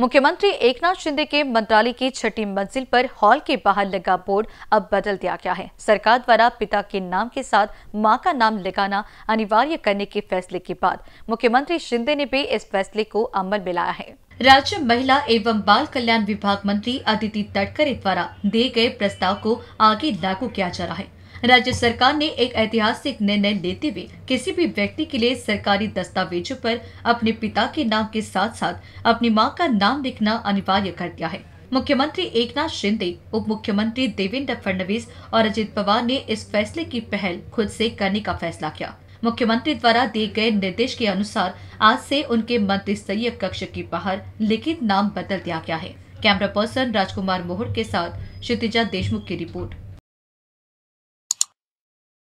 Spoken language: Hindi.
मुख्यमंत्री एकनाथ शिंदे के मंत्रालय की छठी मंजिल पर हॉल के बाहर लगा बोर्ड अब बदल दिया गया है सरकार द्वारा पिता के नाम के साथ मां का नाम लगाना अनिवार्य करने के फैसले के बाद मुख्यमंत्री शिंदे ने भी इस फैसले को अमल में लाया है राज्य महिला एवं बाल कल्याण विभाग मंत्री अदिति तटकरे द्वारा दिए गए प्रस्ताव को आगे लागू किया जा रहा है राज्य सरकार ने एक ऐतिहासिक निर्णय लेते हुए किसी भी व्यक्ति के लिए सरकारी दस्तावेजों पर अपने पिता के नाम के साथ साथ अपनी मां का नाम लिखना अनिवार्य कर दिया है मुख्यमंत्री एकनाथ शिंदे उप मुख्यमंत्री देवेंद्र फडणवीस और अजित पवार ने इस फैसले की पहल खुद से करने का फैसला किया मुख्यमंत्री द्वारा दिए गए निर्देश के अनुसार आज से उनके मंत्री स्तरीय कक्ष के बाहर लिखित नाम बदल दिया गया है कैमरा पर्सन राजकुमार मोहर के साथ क्षितिजा देशमुख की रिपोर्ट